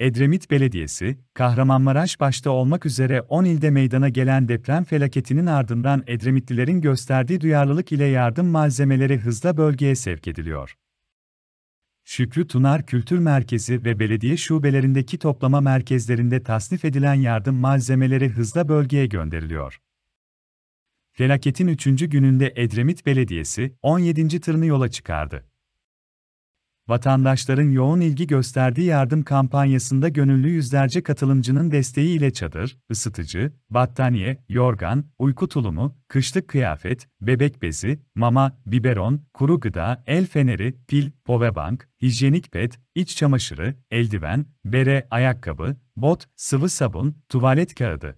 Edremit Belediyesi, Kahramanmaraş başta olmak üzere 10 ilde meydana gelen deprem felaketinin ardından Edremitlilerin gösterdiği duyarlılık ile yardım malzemeleri hızla bölgeye sevk ediliyor. Şükrü Tunar Kültür Merkezi ve belediye şubelerindeki toplama merkezlerinde tasnif edilen yardım malzemeleri hızla bölgeye gönderiliyor. Felaketin 3. gününde Edremit Belediyesi 17. tırını yola çıkardı vatandaşların yoğun ilgi gösterdiği yardım kampanyasında gönüllü yüzlerce katılımcının desteğiyle çadır, ısıtıcı, battaniye, yorgan, uyku tulumu, kışlık kıyafet, bebek bezi, mama, biberon, kuru gıda, el feneri, pil, powerbank, hijyenik pet, iç çamaşırı, eldiven, bere, ayakkabı, bot, sıvı sabun, tuvalet kağıdı.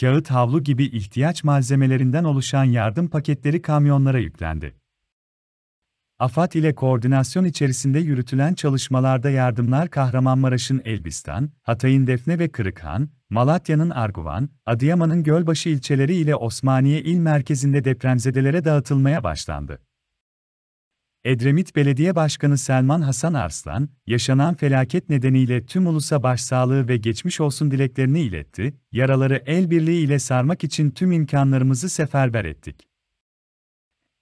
Kağıt havlu gibi ihtiyaç malzemelerinden oluşan yardım paketleri kamyonlara yüklendi. AFAD ile koordinasyon içerisinde yürütülen çalışmalarda yardımlar Kahramanmaraş'ın Elbistan, Hatay'ın Defne ve Kırıkhan, Malatya'nın Arguvan, Adıyaman'ın Gölbaşı ilçeleri ile Osmaniye il merkezinde depremzedelere dağıtılmaya başlandı. Edremit Belediye Başkanı Selman Hasan Arslan, yaşanan felaket nedeniyle tüm ulusa başsağlığı ve geçmiş olsun dileklerini iletti, yaraları el birliği ile sarmak için tüm imkanlarımızı seferber ettik.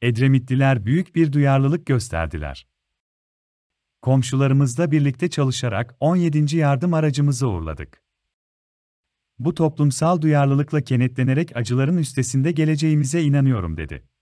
Edremitliler büyük bir duyarlılık gösterdiler. Komşularımızla birlikte çalışarak 17. yardım aracımızı uğurladık. Bu toplumsal duyarlılıkla kenetlenerek acıların üstesinde geleceğimize inanıyorum dedi.